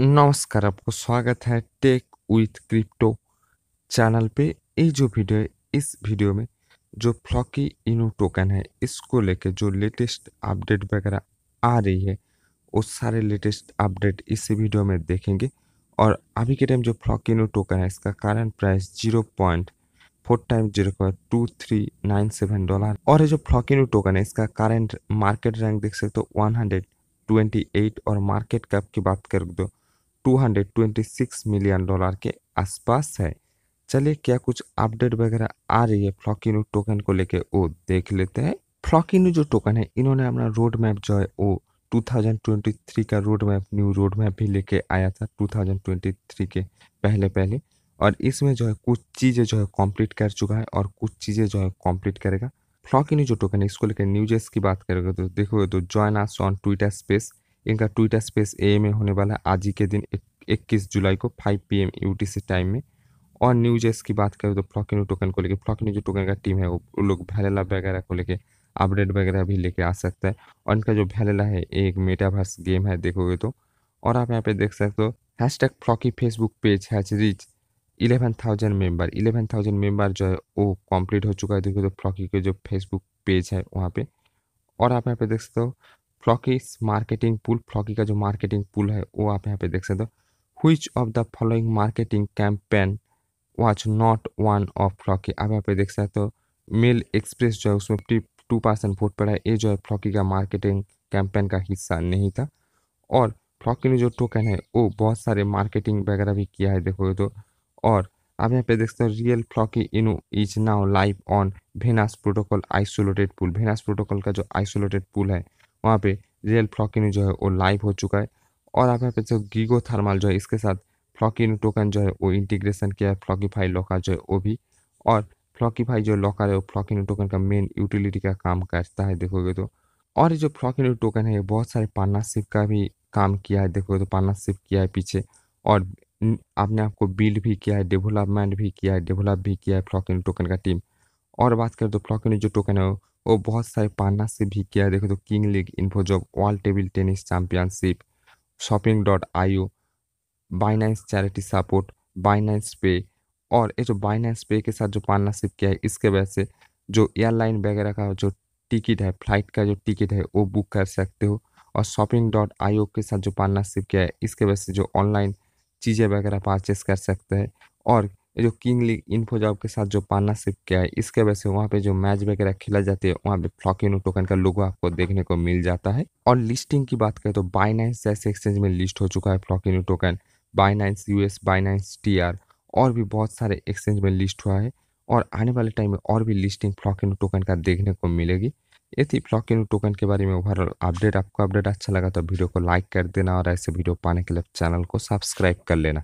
नमस्कार आपको स्वागत है टेक विथ क्रिप्टो चैनल पे ये जो वीडियो है इस वीडियो में जो फ्लॉकी इनो टोकन है इसको लेके जो लेटेस्ट अपडेट वगैरह आ रही है वो सारे लेटेस्ट अपडेट इस वीडियो में देखेंगे और अभी के टाइम जो फ्लॉक इनो टोकन है इसका current price zero point four time zero point two three nine seven dollar और ये जो फ्लॉक इनो टोकन है इसका करंट मार्केट रैंक देख सकते हो वन हंड्रेड ट्वेंटी एट और मार्केट कैप की बात कर दो 226 मिलियन डॉलर के आसपास है चलिए क्या कुछ अपडेट वगैरह आ रही है फ्लॉकिनो टोकन को लेके वो देख लेते हैं फ्लॉकिनो जो टोकन है इन्होंने अपना रोड मैप जो है वो 2023 का road map new road map भी लेके आया था 2023 के पहले पहले और इसमें जो है कुछ चीज़ें जो है कंप्लीट कर चुका है और कुछ चीज़ें जो है कंप्लीट करेगा फ्लॉकिनो जो टोकन है इसको लेकर न्यूजेस की बात करेगा तो देखोगे तो join us on Twitter space इनका ट्विटर स्पेस ए में होने वाला है आज ही के दिन इक्कीस जुलाई को 5 पीएम यूटीसी टाइम में और न्यू की बात करें तो फ्लॉकिनो टोकन को लेकर फ्लॉकिनो टोकन का टीम है वो लोग वैलेला वगैरह को लेकर अपडेट वगैरह भी लेके आ सकता है और इनका जो वैलेला है एक मेटावर्स गेम है देखोगे तो और आप यहाँ पे देख सकते हो hashtag Floki Facebook page has reach eleven thousand member eleven thousand member जो है वो कंप्लीट हो चुका है देखो तो फ्लॉकी के जो फेसबुक पेज है वहाँ पे और आप यहाँ पे देख सकते हो फ्लॉकिस मार्केटिंग पुल फ्लॉकी का जो मार्केटिंग पुल है वो आप यहाँ पे देख सकते हो which of the following marketing campaign watch not one of Floki आप यहाँ पे देख सकते हो मेल एक्सप्रेस जो है उसमें टू परसेंट वोट पड़ा है ये जो है फ्लॉकी का मार्केटिंग कैंपेन का हिस्सा नहीं था और फ्लॉकी ने जो टोकन है वो बहुत सारे मार्केटिंग वगैरह भी किया है देखोगे तो और आप यहाँ पे देख सकते हो real Floki Inu is now live on Venus protocol isolated pool Venus protocol का जो आइसोलेटेड पुल है वहाँ पे रियल फ्लॉकिनो जो है वो लाइव हो चुका है और आप यहाँ पे जो गीगो थर्मल जो है इसके साथ फ्लॉकिनो टोकन जो है वो इंटीग्रेशन किया है फ्लॉकीफाई लॉकर जो है वो भी और फ्लॉकीफाई जो लॉकर है वो फ्लॉकिनो टोकन का मेन यूटिलिटी का काम करता है देखोगे तो और ये जो फ्लॉकिनो टोकन है बहुत सारे पार्टनरशिप का भी काम किया है देखोगे तो पार्टनरशिप किया है पीछे और आपने आपको बिल्ड भी किया है डेवलपमेंट भी किया है डेवलप भी किया है फ्लॉकिनो टोकन का टीम और बात करें तो फ्लॉकिनो जो टोकन है वो और बहुत सारे पार्टनरशिप भी किया देखो तो king league info job world table tennis championship shopping dot I O Binance charity support Binance pay और ये जो बाइनेंस पे के साथ जो पार्टनरशिप किया है इसके वजह से जो एयरलाइन वगैरह का जो टिकट है फ्लाइट का जो टिकट है वो बुक कर सकते हो और शॉपिंग डॉट आई ओ के साथ जो पार्टनरशिप किया है इसके वजह से जो ऑनलाइन चीज़ें वगैरह परचेस कर सकते हैं और जो किंग लीग इन्फो जॉब के साथ जो पार्टनरशिप किया है इसके वजह से वहाँ पे जो मैच वगैरह खेला जाती है वहाँ पे फ्लॉकिनो टोकन का लोगो आपको देखने को मिल जाता है और लिस्टिंग की बात करें तो बाइनाइंस जैसे एक्सचेंज में लिस्ट हो चुका है Floki Inu token Binance US Binance T R और भी बहुत सारे एक्सचेंज में लिस्ट हुआ है और आने वाले टाइम में और भी लिस्टिंग फ्लॉकिनो टोकन का देखने को मिलेगी ये थी फ्लॉकिनो टोकन के बारे में ओवरऑल अपडेट आपको अपडेट अच्छा लगा तो वीडियो को लाइक कर देना और ऐसे वीडियो पाने के लिए चैनल को सब्सक्राइब कर लेना